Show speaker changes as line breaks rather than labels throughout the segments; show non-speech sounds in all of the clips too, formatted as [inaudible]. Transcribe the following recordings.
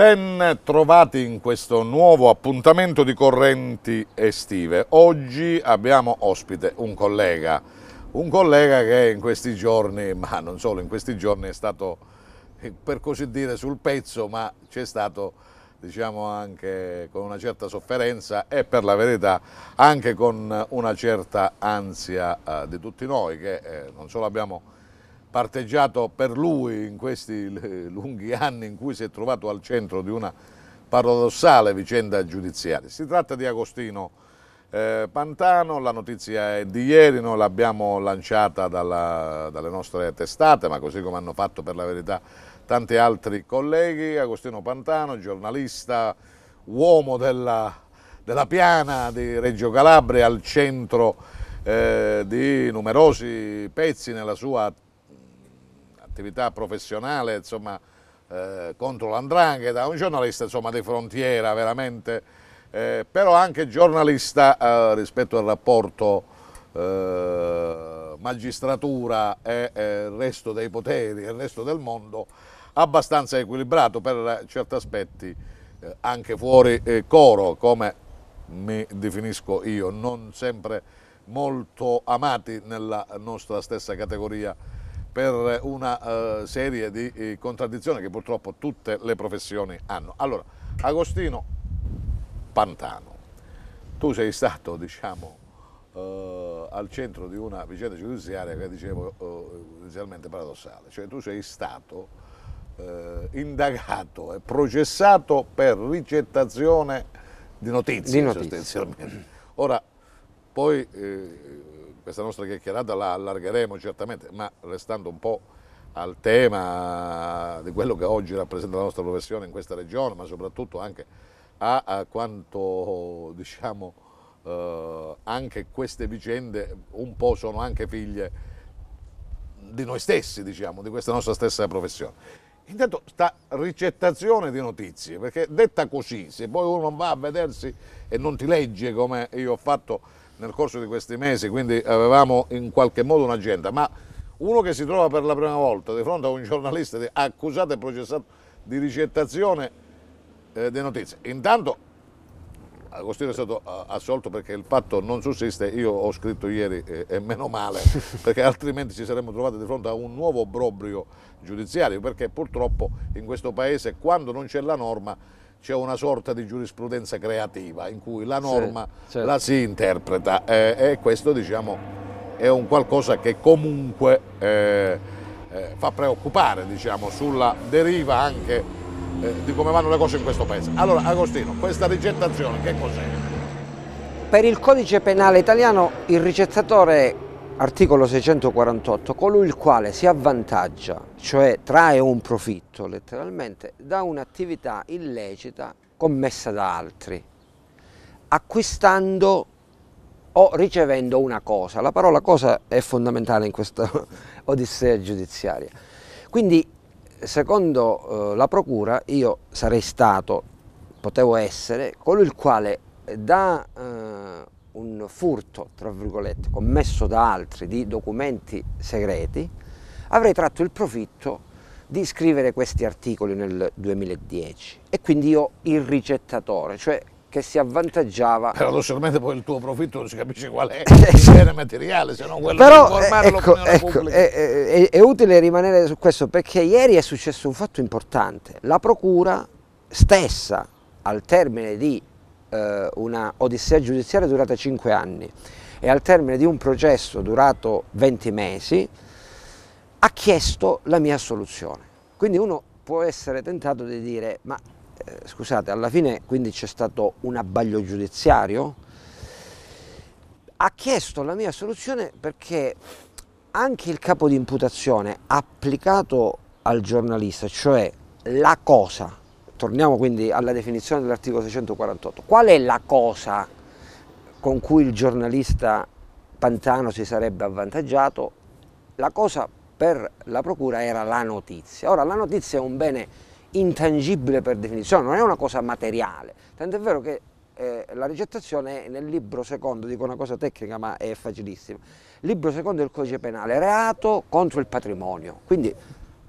Ben trovati in questo nuovo appuntamento di correnti estive. Oggi abbiamo ospite un collega, un collega che in questi giorni, [laughs] ma non solo in questi giorni, è stato per così dire sul pezzo, ma c'è stato diciamo anche con una certa sofferenza e per la verità anche con una certa ansia eh, di tutti noi che eh, non solo abbiamo parteggiato per lui in questi [laughs] lunghi anni in cui si è trovato al centro di una paradossale vicenda giudiziaria. Si tratta di Agostino eh, Pantano, la notizia è di ieri, noi l'abbiamo lanciata dalla, dalle nostre testate, ma così come hanno fatto per la verità tanti altri colleghi, Agostino Pantano, giornalista, uomo della, della piana di Reggio Calabria, al centro eh, di numerosi pezzi nella sua attività attività professionale insomma, eh, contro l'andrangheta, un giornalista insomma, di frontiera veramente, eh, però anche giornalista eh, rispetto al rapporto eh, magistratura e resto dei poteri e resto del mondo abbastanza equilibrato per certi aspetti eh, anche fuori eh, coro come mi definisco io, non sempre molto amati nella nostra stessa categoria per una eh, serie di eh, contraddizioni che purtroppo tutte le professioni hanno. Allora, Agostino Pantano, tu sei stato, diciamo, eh, al centro di una vicenda giudiziaria che dicevo eh, inizialmente paradossale, cioè tu sei stato eh, indagato e processato per ricettazione di notizie, di notizie. sostanzialmente. Ora, poi eh, questa nostra chiacchierata la allargheremo certamente, ma restando un po' al tema di quello che oggi rappresenta la nostra professione in questa regione, ma soprattutto anche a, a quanto diciamo eh, anche queste vicende un po' sono anche figlie di noi stessi, diciamo, di questa nostra stessa professione. Intanto sta ricettazione di notizie, perché detta così, se poi uno non va a vedersi e non ti legge come io ho fatto nel corso di questi mesi, quindi avevamo in qualche modo un'agenda, ma uno che si trova per la prima volta di fronte a un giornalista accusato e processato di ricettazione eh, di notizie, intanto Agostino è stato eh, assolto perché il fatto non sussiste, io ho scritto ieri eh, e meno male, [laughs] perché altrimenti ci saremmo trovati di fronte a un nuovo obbrobrio giudiziario, perché purtroppo in questo paese quando non c'è la norma c'è una sorta di giurisprudenza creativa in cui la norma sì, certo. la si interpreta eh, e questo diciamo, è un qualcosa che comunque eh, eh, fa preoccupare diciamo, sulla deriva anche eh, di come vanno le cose in questo paese. Allora Agostino, questa rigettazione che cos'è?
Per il codice penale italiano il ricettatore Articolo 648, colui il quale si avvantaggia, cioè trae un profitto letteralmente, da un'attività illecita commessa da altri, acquistando o ricevendo una cosa. La parola cosa è fondamentale in questa [laughs] odissea giudiziaria. Quindi, secondo eh, la procura, io sarei stato, potevo essere, colui il quale da eh, un furto, tra virgolette, commesso da altri di documenti segreti, avrei tratto il profitto di scrivere questi articoli nel 2010 e quindi io il ricettatore, cioè che si avvantaggiava. [laughs] Paradossalmente
poi il tuo profitto non si capisce qual è [laughs] il bene materiale, se non quello Però, di eh, informare ecco, ecco è, eh, eh,
è, è utile rimanere su questo perché ieri è successo un fatto importante. La procura stessa, al termine di eh, una odissea giudiziaria durata 5 anni e al termine di un processo durato 20 mesi ha chiesto la mia assoluzione. Quindi uno può essere tentato di dire ma eh, scusate alla fine quindi c'è stato un abbaglio giudiziario? Ha chiesto la mia assoluzione perché anche il capo di imputazione applicato al giornalista, cioè la cosa Torniamo quindi alla definizione dell'articolo 648. Qual è la cosa con cui il giornalista Pantano si sarebbe avvantaggiato? La cosa per la procura era la notizia. Ora la notizia è un bene intangibile per definizione, non è una cosa materiale, tant'è vero che eh, la ricettazione è nel libro secondo, dico una cosa tecnica ma è facilissima, libro secondo del codice penale, reato contro il patrimonio, quindi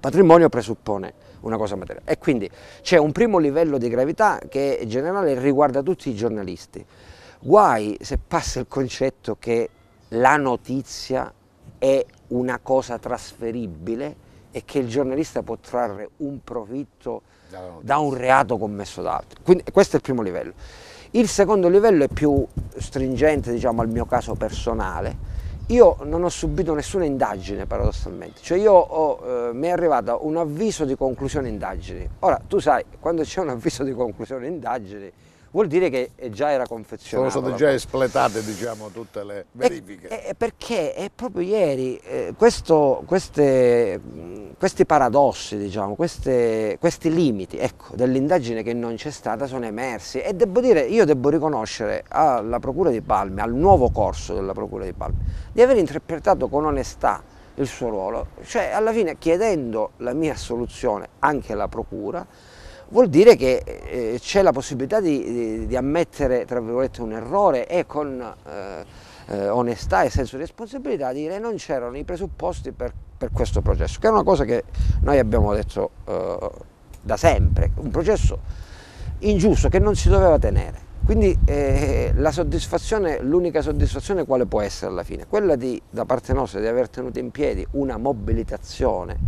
Patrimonio presuppone una cosa materiale e quindi c'è un primo livello di gravità che è generale e riguarda tutti i giornalisti. Guai se passa il concetto che la notizia è una cosa trasferibile e che il giornalista può trarre un profitto da un reato commesso da altri. Quindi questo è il primo livello. Il secondo livello è più stringente diciamo al mio caso personale, io non ho subito nessuna indagine paradossalmente, cioè io ho, eh, mi è arrivato un avviso di conclusione indagini. Ora tu sai, quando c'è un avviso di conclusione indagini vuol dire che già era confezionato. Sono state già espletate diciamo, tutte le verifiche. E, e perché è proprio ieri eh, questo, queste, questi paradossi, diciamo, queste, questi limiti ecco, dell'indagine che non c'è stata sono emersi e devo dire, io devo riconoscere alla Procura di Palme, al nuovo corso della Procura di Palme, di aver interpretato con onestà il suo ruolo, cioè alla fine chiedendo la mia assoluzione anche alla Procura, vuol dire che eh, c'è la possibilità di, di, di, ammettere tra virgolette, un errore e con eh, eh, onestà e senso di responsabilità dire non c'erano i presupposti per, per, questo processo, che è una cosa che noi abbiamo detto eh, da sempre, un processo ingiusto che non si doveva tenere. Quindi eh, la soddisfazione, l'unica soddisfazione quale può essere alla fine? Quella di, da parte nostra di aver tenuto in piedi una mobilitazione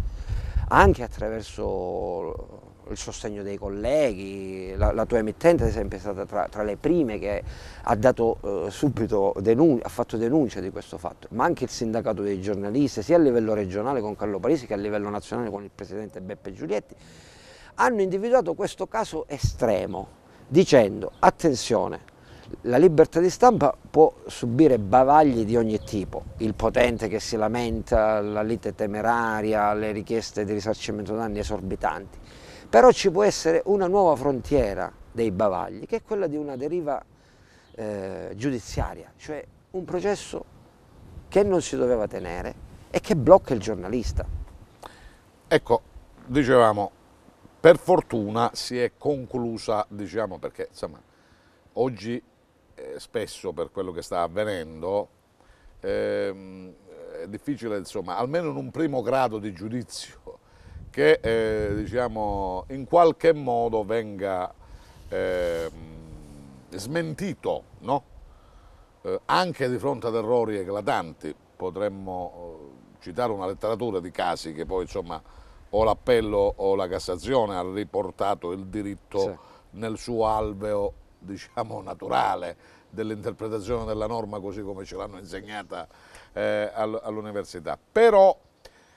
anche attraverso il sostegno dei colleghi, la, la tua emittente è sempre stata tra, tra le prime che ha, dato, eh, subito denun ha fatto denuncia di questo fatto, ma anche il sindacato dei giornalisti, sia a livello regionale con Carlo Parisi che a livello nazionale con il presidente Beppe Giulietti, hanno individuato questo caso estremo dicendo attenzione, la libertà di stampa può subire bavagli di ogni tipo, il potente che si lamenta, la lite temeraria, le richieste di risarcimento danni esorbitanti, però ci può essere una nuova frontiera dei bavagli, che è quella di una deriva eh, giudiziaria, cioè un processo che non si doveva tenere e che blocca il giornalista.
Ecco, dicevamo, per fortuna si è conclusa, diciamo perché insomma, oggi eh, spesso per quello che sta avvenendo eh, è difficile, insomma, almeno in un primo grado di giudizio che eh, diciamo, in qualche modo venga eh, smentito, no? eh, anche di fronte ad errori eclatanti. Potremmo eh, citare una letteratura di casi che poi insomma, o l'appello o la Cassazione ha riportato il diritto sì. nel suo alveo [laughs] diciamo, naturale dell'interpretazione della norma così come ce l'hanno insegnata eh, all'università. Però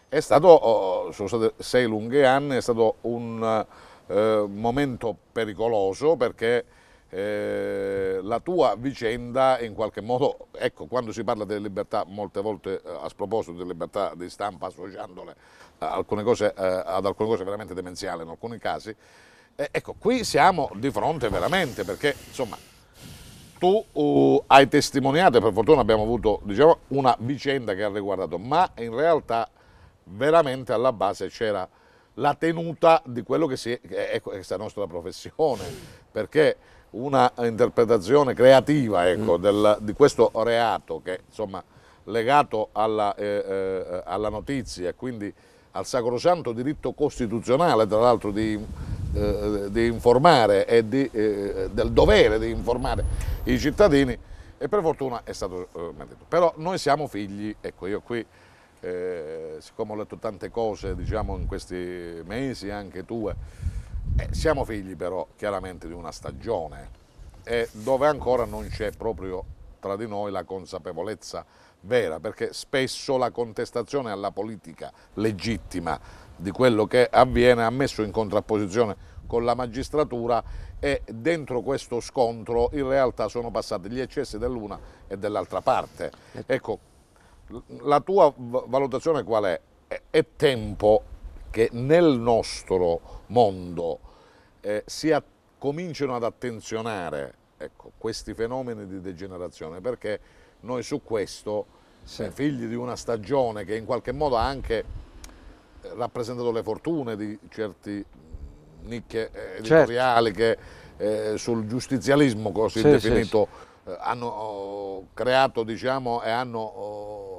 è stato, oh, sono state sei lunghi anni, è stato un eh, momento pericoloso perché eh, la tua vicenda in qualche modo, ecco quando si parla delle libertà molte volte eh, a sproposito delle libertà di stampa associandole eh, alcune cose, eh, ad alcune cose veramente demenziali in alcuni casi, eh, ecco qui siamo di fronte veramente perché insomma tu uh, hai testimoniato e per fortuna abbiamo avuto diciamo, una vicenda che ha riguardato, ma in realtà veramente alla base c'era la tenuta di quello che, si, è, che è ecco, questa nostra professione, perché una interpretazione creativa ecco, mm. del, di questo reato che insomma legato alla, eh, eh, alla notizia e quindi al sacrosanto diritto costituzionale tra l'altro di, eh, di, informare e di, eh, del dovere di informare i cittadini e per fortuna è stato eh, Però noi siamo figli, ecco io qui eh, siccome ho letto tante cose diciamo, in questi mesi, anche tue, eh, siamo figli però chiaramente di una stagione eh, dove ancora non c'è proprio tra di noi la consapevolezza vera, perché spesso la contestazione alla politica legittima di quello che avviene ha messo in contrapposizione con la magistratura e dentro questo scontro in realtà sono passati gli eccessi dell'una e dell'altra parte. Ecco, ecco la tua valutazione qual è? È tempo che nel nostro mondo eh, si att cominciano ad attenzionare ecco, questi fenomeni di degenerazione perché noi su questo, sì. Eh, figli di una stagione che in qualche modo ha anche eh, rappresentato le fortune di certi nicchie eh, certo. editoriali certo. che eh, sul giustizialismo così sì, definito sì, hanno oh, creato diciamo, e hanno oh,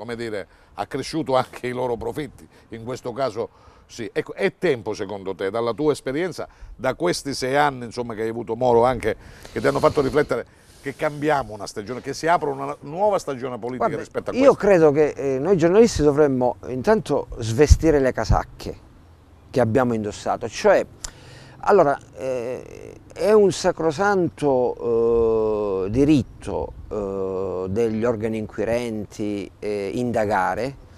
come dire, accresciuto anche i loro profitti, in questo caso sì. Ecco, è tempo secondo te, dalla tua esperienza, da questi sei anni insomma, che hai avuto Moro anche, che ti hanno fatto riflettere, che cambiamo una stagione, che si apre una nuova stagione politica Vabbè, rispetto a questa? Io
credo che eh, noi giornalisti dovremmo intanto svestire le casacche che abbiamo indossato, cioè allora, eh, è un sacrosanto eh, diritto eh, degli organi inquirenti eh, indagare.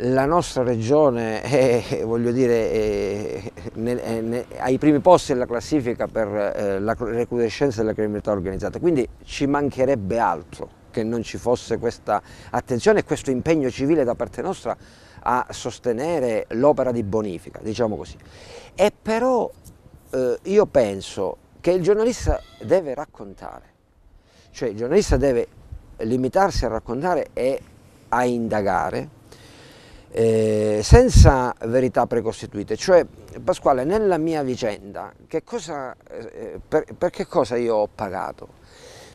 La nostra regione [laughs] è, voglio dire, è, ne, è, ne, ai primi posti della classifica per eh, la recrudescenza della criminalità organizzata, quindi ci mancherebbe altro che non ci fosse questa attenzione e questo impegno civile da parte nostra a sostenere l'opera di bonifica, diciamo così. E però eh, io penso che il giornalista deve raccontare, cioè il giornalista deve limitarsi a raccontare e a indagare eh, senza verità precostituite, cioè Pasquale nella mia vicenda che cosa, eh, per, per che cosa io ho pagato?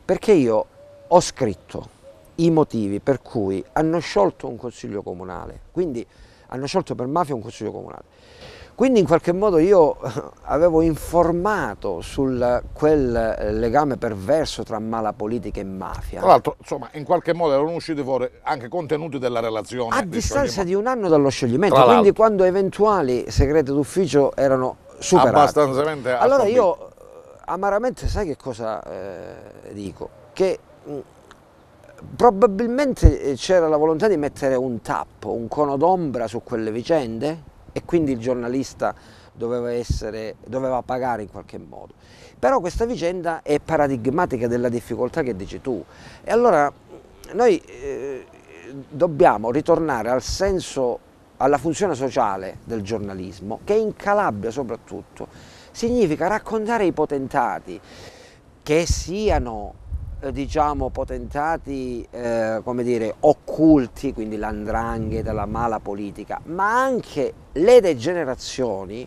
Perché io ho scritto i motivi per cui hanno sciolto un consiglio comunale, quindi hanno sciolto per mafia un consiglio comunale. Quindi in qualche modo io avevo informato su quel legame perverso tra mala politica e mafia. Tra l'altro,
insomma, in qualche modo erano usciti fuori anche contenuti della relazione. A di distanza
di un anno dallo scioglimento, quindi quando eventuali segreti d'ufficio erano superati. Abbastanzamente Allora io eh, amaramente sai che cosa eh, dico? Che mm, probabilmente eh, c'era la volontà di mettere un tappo, un cono d'ombra su quelle vicende e quindi il giornalista doveva, essere, doveva pagare in qualche modo. Però questa vicenda è paradigmatica della difficoltà che dici tu e allora noi eh, dobbiamo ritornare al senso, alla funzione sociale del giornalismo che in Calabria soprattutto significa raccontare i potentati che siano eh, diciamo potentati eh, come dire occulti quindi l'andrangheta, la mala politica ma anche le degenerazioni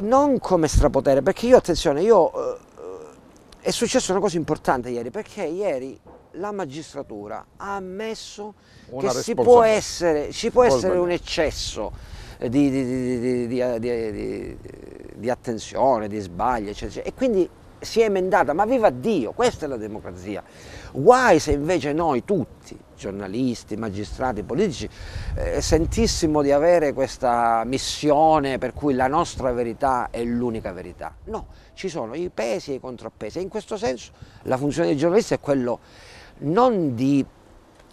non come strapotere, perché io attenzione, io eh, è successa una cosa importante ieri, perché ieri la magistratura ha ammesso una che può essere, ci può essere un eccesso di, di, di, di attenzione, di sbaglio, eccetera, eccetera. E quindi si è emendata, ma viva Dio, questa è la democrazia. Guai se invece noi tutti giornalisti, magistrati, politici, eh, sentissimo di avere questa missione per cui la nostra verità è l'unica verità. No, ci sono i pesi e i contrappesi e in questo senso la funzione dei giornalisti è quello non di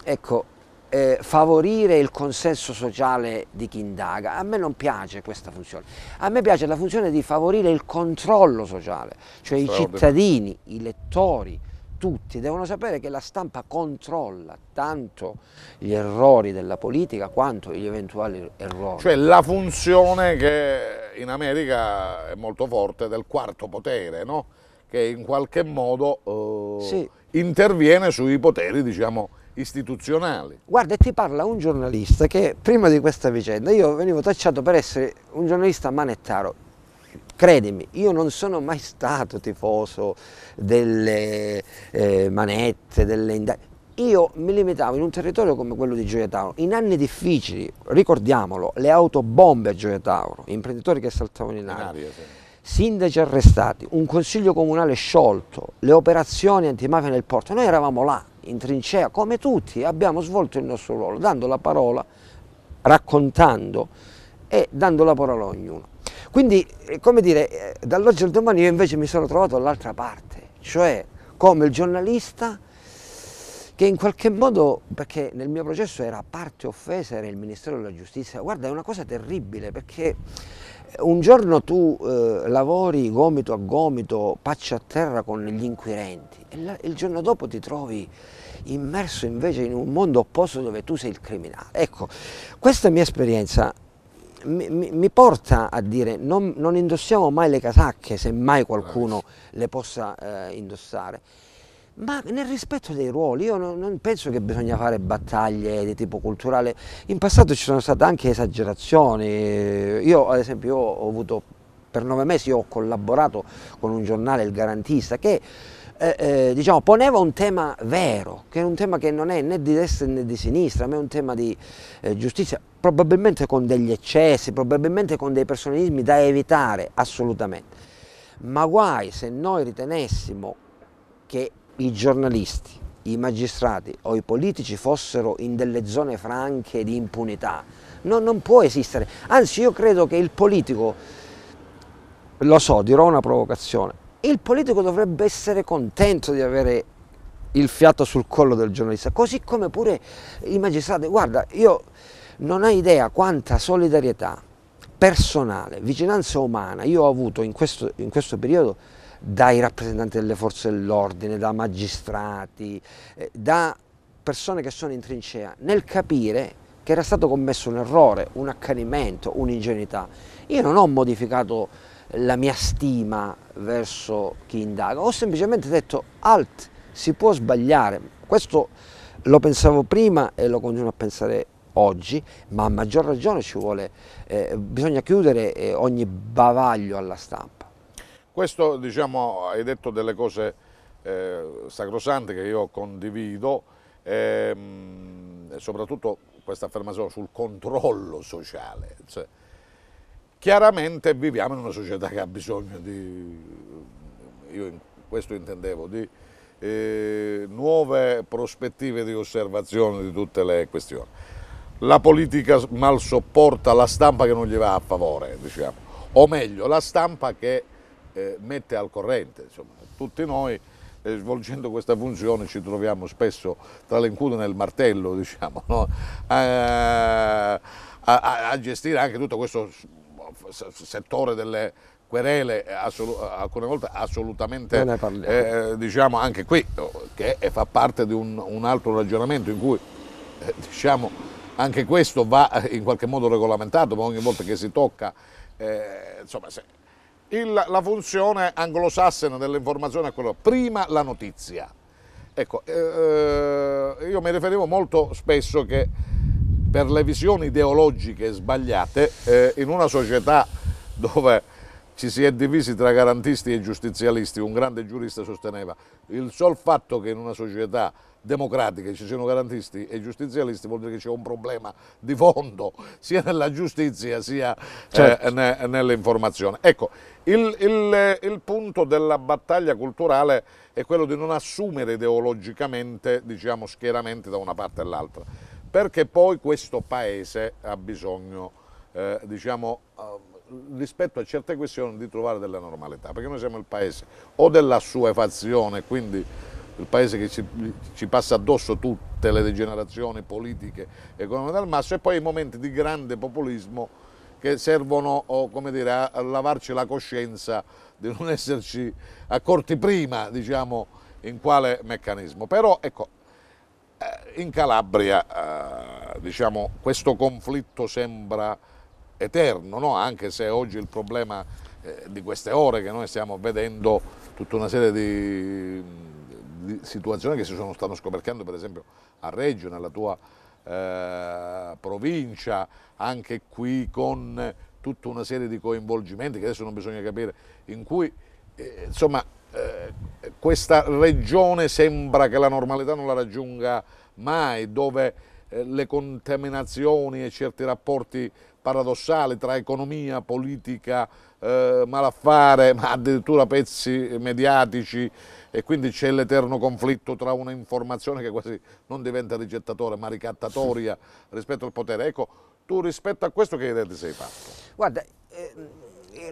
ecco, eh, favorire il consenso sociale di chi indaga. A me non piace questa funzione. A me piace la funzione di favorire il controllo sociale, cioè Straordine. i cittadini, i lettori, tutti, devono sapere che la stampa controlla tanto gli errori della politica quanto gli eventuali errori. Cioè la
funzione che in America è molto forte del quarto potere, no? che in qualche modo eh, sì. interviene sui poteri diciamo, istituzionali.
Guarda, ti parla un giornalista che prima di questa vicenda io venivo tacciato per essere un giornalista manettaro. Credimi, io non sono mai stato tifoso delle, eh, manette, delle indagini. Io mi limitavo in un territorio come quello di Gioia Tauro, in anni difficili, ricordiamolo, le autobombe a Gioia Tauro, imprenditori che saltavano in aria, sindaci arrestati, un consiglio comunale sciolto, le operazioni antimafia nel porto, noi eravamo là, in trincea, come tutti, abbiamo svolto il nostro ruolo, dando la parola, raccontando e dando la parola a ognuno. Quindi, eh, come dire, eh, dall'oggi al domani io invece mi sono trovato all'altra parte, cioè come il giornalista che in qualche modo, perché nel mio processo era parte offesa, era il Ministero della Giustizia, guarda è una cosa terribile perché eh, un giorno tu eh, lavori gomito a gomito, paccia a terra con gli inquirenti e la, il giorno dopo ti trovi immerso invece in un mondo opposto dove tu sei il criminale. Ecco, questa mia esperienza mi, mi, mi, porta a dire non, non, indossiamo mai le casacche se mai qualcuno eh, le possa eh, indossare ma nel rispetto dei ruoli, io non, non, penso che bisogna fare battaglie di tipo culturale, in passato ci sono state anche esagerazioni, io ad esempio io ho avuto per nove mesi ho collaborato con un giornale, il Garantista, che eh, eh, diciamo, poneva un tema vero, che è un tema che non è né di destra né di sinistra, ma è un tema di eh, giustizia, probabilmente con degli eccessi, probabilmente con dei personalismi da evitare assolutamente. Ma guai se noi ritenessimo che i giornalisti, i magistrati o i politici fossero in delle zone franche di impunità. No, non può esistere. Anzi, io credo che il politico, lo so, dirò una provocazione, il politico dovrebbe essere contento di avere il fiato sul collo del giornalista, così come pure i magistrati. Guarda, io non hai idea quanta solidarietà personale, vicinanza umana io ho avuto in questo, in questo periodo dai rappresentanti delle forze dell'ordine, da magistrati, eh, da persone che sono in trincea, nel capire che era stato commesso un errore, un accanimento, un'ingenuità. Io non ho modificato la mia stima verso chi indaga, ho semplicemente detto alt, si può sbagliare, questo lo pensavo prima e lo continuo a pensare oggi, ma a maggior ragione ci vuole, eh, bisogna chiudere eh, ogni bavaglio alla stampa.
Questo, diciamo, hai detto delle cose eh, sacrosante che io condivido, ehm, soprattutto questa affermazione sul controllo sociale. Cioè, chiaramente viviamo in una società che ha bisogno di, io in questo intendevo, di eh, nuove prospettive di osservazione di tutte le questioni la politica mal sopporta la stampa che non gli va a favore, diciamo. o meglio, la stampa che eh, mette al corrente. Insomma. Tutti noi, eh, svolgendo questa funzione, ci troviamo spesso tra l'incudine e il martello, diciamo, no? Eh, a, a, a, gestire anche tutto questo settore delle querele, eh, alcune volte assolutamente, eh, diciamo, anche qui, che eh, fa parte di un, un altro ragionamento in cui, diciamo, anche questo va eh, in qualche modo regolamentato, ma ogni volta che si tocca, eh, insomma, Il, la funzione anglosassone dell'informazione è quella, prima la notizia. Ecco, eh, eh, io mi riferivo molto spesso che per le visioni ideologiche sbagliate, eh, in una società dove ci si è divisi tra garantisti e giustizialisti, un grande giurista sosteneva, il sol fatto che in una società democratiche, ci siano garantisti e giustizialisti vuol dire che c'è un problema di fondo [laughs] sia nella giustizia sia eh, certo. eh, ne, nell'informazione. Ecco, il, il, il, punto della battaglia culturale è quello di non assumere ideologicamente, diciamo schieramente da una parte all'altra, perché poi questo paese ha bisogno, eh, diciamo, eh, rispetto a certe questioni di trovare della normalità, perché noi siamo il paese o della sua fazione, quindi il paese che ci, ci passa addosso tutte le degenerazioni politiche e economiche dal masso e poi i momenti di grande populismo che servono dire, a lavarci la coscienza di non esserci accorti prima diciamo, in quale meccanismo. Però ecco, eh, in Calabria eh, diciamo, questo conflitto sembra eterno, no? anche se oggi il problema eh, di queste ore che noi stiamo vedendo tutta una serie di situazioni che si sono, stanno scoperchiando per esempio a Reggio, nella tua eh, provincia, anche qui con tutta una serie di coinvolgimenti che adesso non bisogna capire, in cui eh, insomma eh, questa regione sembra che la normalità non la raggiunga mai, dove eh, le contaminazioni e certi rapporti paradossali tra economia, politica, eh, malaffare, ma addirittura pezzi mediatici e quindi c'è l'eterno conflitto tra un'informazione che quasi non diventa rigettatore ma ricattatoria [laughs] rispetto al potere. Ecco, tu rispetto a questo che idea ti sei fatto?
Guarda, eh,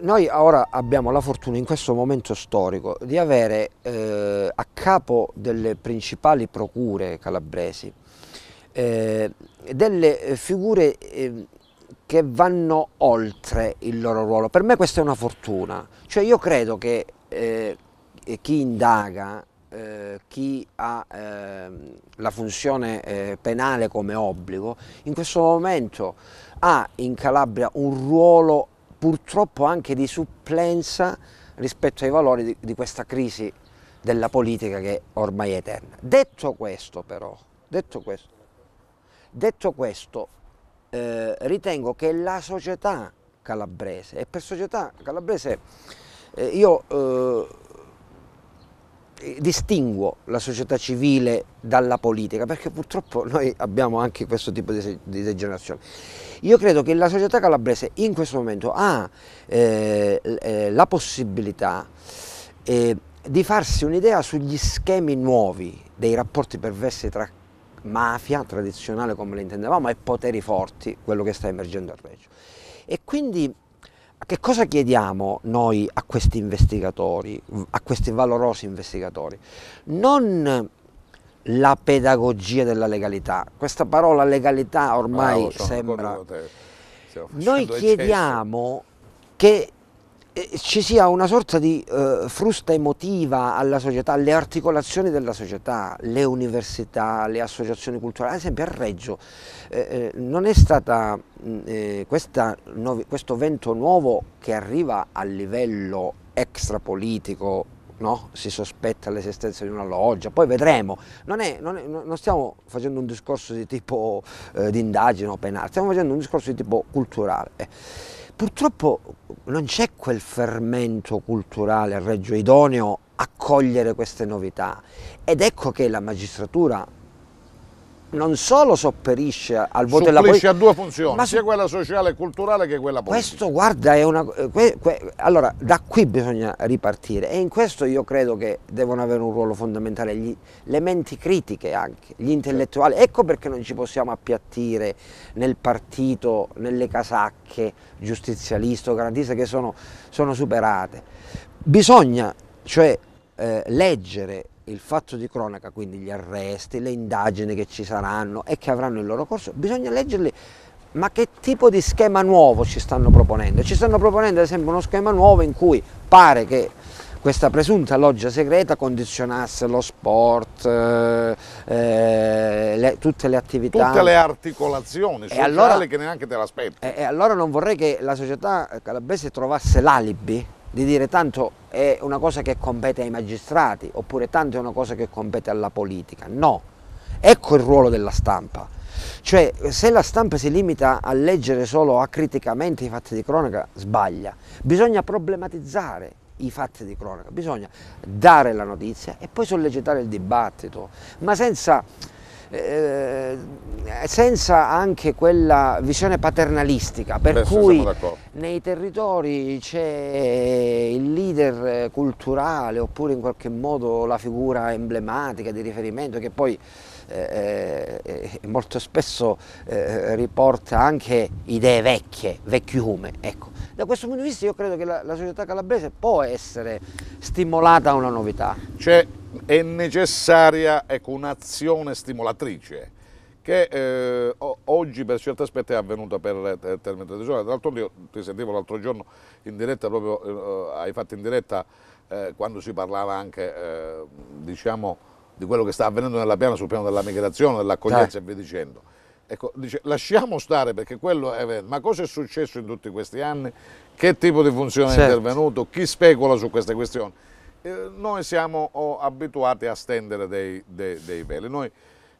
noi ora abbiamo la fortuna in questo momento storico di avere eh, a capo delle principali procure calabresi eh, delle figure eh, che vanno oltre il loro ruolo. Per me questa è una fortuna, cioè io credo che eh, chi indaga, eh, chi ha eh, la funzione eh, penale come obbligo, in questo momento ha in Calabria un ruolo purtroppo anche di supplenza rispetto ai valori di, di questa crisi della politica che è ormai eterna. Detto questo però, detto questo, detto questo eh, ritengo che la società calabrese, e per società calabrese eh, io eh, distinguo la società civile dalla politica, perché purtroppo noi abbiamo anche questo tipo di, di degenerazione. Io credo che la società calabrese in questo momento ha eh, eh, la possibilità di farsi un'idea sugli schemi nuovi dei rapporti perversi tra mafia tradizionale come la intendevamo e poteri forti, quello che sta emergendo a Reggio. E quindi che cosa chiediamo noi a questi investigatori, a questi valorosi investigatori? Non la pedagogia della legalità, questa parola legalità ormai Bravo, ah, sembra...
Noi chiediamo
che eh, ci sia una sorta di eh, frusta emotiva alla società, alle articolazioni della società, le università, le associazioni culturali, ad esempio a Reggio eh, eh non è stato mm, eh, questo vento nuovo che arriva a livello extrapolitico, no? si sospetta l'esistenza di una loggia, poi vedremo, non, è, non, è, non stiamo facendo un discorso di tipo eh, di indagine o penale, stiamo facendo un discorso di tipo culturale. Purtroppo non c'è quel fermento culturale a Reggio Idoneo a cogliere queste novità ed ecco che la magistratura non solo sopperisce al voto della politica. a due funzioni, ma sia
quella sociale e culturale che quella politica.
Questo, guarda, è una. Eh, que, que, allora, da qui bisogna ripartire e in questo io credo che devono avere un ruolo fondamentale gli, le menti critiche anche, gli intellettuali. Certo. Ecco perché non ci possiamo appiattire nel partito, nelle casacche giustizialiste o garantiste che sono, sono superate. Bisogna, cioè, eh, leggere il fatto di cronaca, quindi gli arresti, le indagini che ci saranno e che avranno il loro corso, bisogna leggerli ma che tipo di schema nuovo ci stanno proponendo? Ci stanno proponendo ad esempio uno schema nuovo in cui pare che questa presunta loggia segreta condizionasse lo sport, eh, eh le, tutte le attività. Tutte le
articolazioni sociali allora, che
neanche te l'aspetti. E, e allora non vorrei che la società calabrese trovasse l'alibi di dire tanto è una cosa che compete ai magistrati oppure tanto è una cosa che compete alla politica, no, ecco il ruolo della stampa, cioè se la stampa si limita a leggere solo acriticamente i fatti di cronaca sbaglia, bisogna problematizzare i fatti di cronaca, bisogna dare la notizia e poi sollecitare il dibattito, ma senza eh, senza anche quella visione paternalistica, per Beh, cui nei territori c'è il leader culturale oppure in qualche modo la figura emblematica di riferimento che poi eh, eh, eh molto spesso eh, riporta anche idee vecchie, vecchiume. Ecco. Da questo punto di vista io credo che la, la società calabrese può essere stimolata a una
novità. Cioè è necessaria ecco, un'azione stimolatrice che eh, oggi per certi aspetti è avvenuta per eh, Termine Televisione. D'altronde io ti sentivo l'altro giorno in diretta, proprio eh, hai fatto in diretta eh, quando si parlava anche eh, diciamo di quello che sta avvenendo nella piana sul piano della migrazione, dell'accoglienza e via dicendo. Ecco, dice, lasciamo stare perché quello è vero, ma cosa è successo in tutti questi anni? Che tipo di funzione certo. è intervenuto? Chi specula su queste questioni? Eh, noi siamo oh, abituati a stendere dei, dei, dei veli. Noi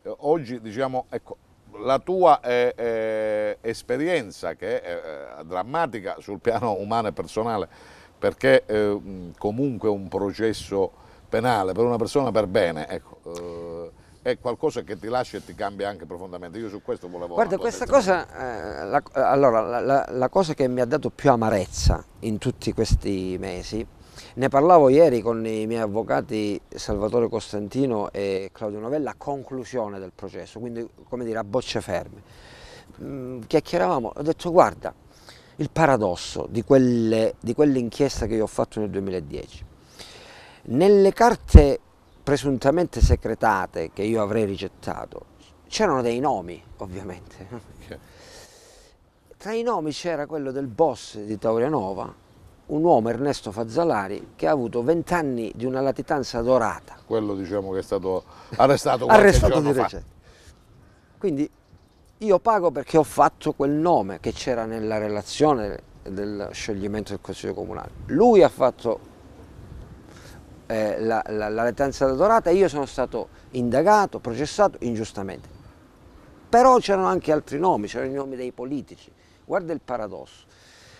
eh, oggi diciamo, ecco, la tua eh, eh esperienza che è eh, drammatica sul piano [laughs] umano e personale, perché eh, comunque un processo penale per una persona per bene, ecco, eh, è qualcosa che ti lascia e ti cambia anche profondamente. Io su questo volevo... Guarda, questa attenzione.
cosa, eh, la, allora, la, la, la cosa che mi ha dato più amarezza in tutti questi mesi, ne parlavo ieri con i miei avvocati Salvatore Costantino e Claudio Novella a conclusione del processo, quindi come dire a bocce ferme. Mm, chiacchieravamo, ho detto guarda, il paradosso di, quell'inchiesta che io ho fatto nel 2010 nelle carte presuntamente secretate che io avrei rigettato c'erano dei nomi, ovviamente. Okay. Tra i nomi c'era quello del boss di Taurianova, un uomo, Ernesto Fazzalari, che ha avuto vent'anni di una latitanza dorata. Quello diciamo che è stato arrestato qualche arrestato di recente. Quindi io pago perché ho fatto quel nome che c'era nella relazione del scioglimento del Consiglio Comunale. Lui ha fatto eh, la, la, la latitanza dorata e io sono stato indagato, processato ingiustamente. Però c'erano anche altri nomi, c'erano i nomi dei politici. Guarda il paradosso.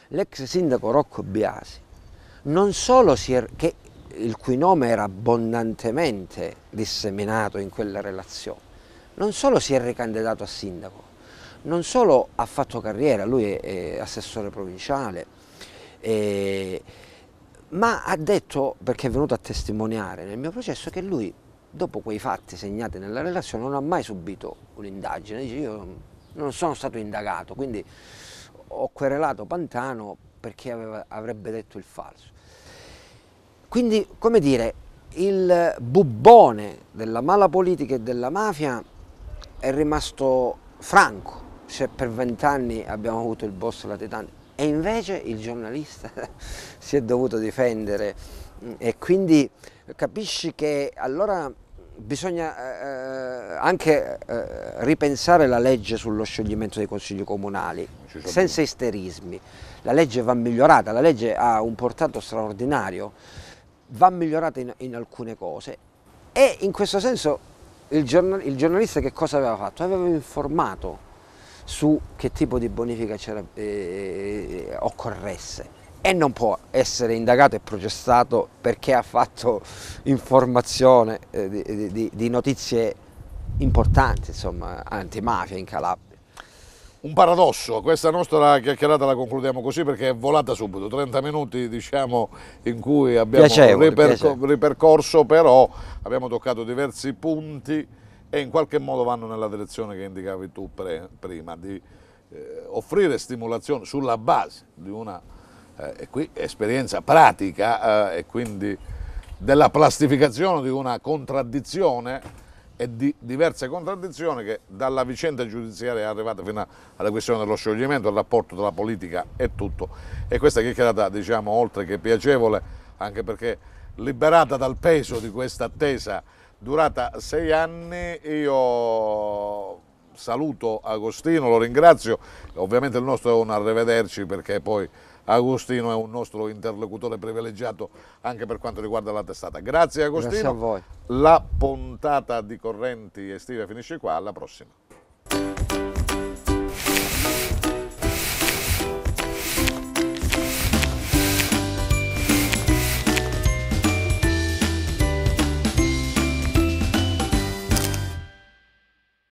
L'ex sindaco Rocco Biasi, non solo er che il cui nome era abbondantemente disseminato in quella relazione, non solo si è ricandidato a sindaco, non solo ha fatto carriera, lui è, è assessore provinciale, è, ma ha detto, perché è venuto a testimoniare nel mio processo, che lui dopo quei fatti segnati nella relazione non ha mai subito un'indagine, dice io non sono stato indagato, quindi ho querelato Pantano perché aveva, avrebbe detto il falso. Quindi, come dire, il bubbone della mala politica e della mafia è rimasto franco, se per vent'anni abbiamo avuto il boss latitante, e invece il giornalista [laughs] si è dovuto difendere mm, e quindi capisci che allora bisogna eh, eh, anche eh, ripensare la legge sullo scioglimento dei consigli comunali, senza isterismi. La legge va migliorata, la legge ha un portato straordinario, va migliorata in, in alcune cose e in questo senso il, giornal il giornalista che cosa aveva fatto? Aveva informato su che tipo di bonifica eh, eh, occorresse e non può essere indagato e processato perché ha fatto informazione eh, di, di, di, notizie importanti, insomma, antimafia in Calabria. Un paradosso, questa nostra chiacchierata la concludiamo così
perché è volata subito, 30 minuti diciamo in cui abbiamo piacevole, riperco piacevole. ripercorso però abbiamo toccato diversi punti e in qualche modo vanno nella direzione che indicavi tu pre, prima, di eh, offrire stimolazione sulla base di una eh, qui, esperienza pratica eh, e quindi della plastificazione di una contraddizione e di diverse contraddizioni che dalla vicenda giudiziaria è arrivata fino alla questione dello scioglimento, al rapporto tra politica e tutto. E questa chiacchierata, diciamo, oltre che piacevole, anche perché liberata dal peso di questa attesa durata sei anni. Io saluto Agostino, lo ringrazio, ovviamente il nostro è un arrivederci perché poi Agostino è un nostro interlocutore privilegiato anche per quanto riguarda la testata. Grazie Agostino, Grazie a voi. la puntata di correnti estive finisce qua, alla prossima.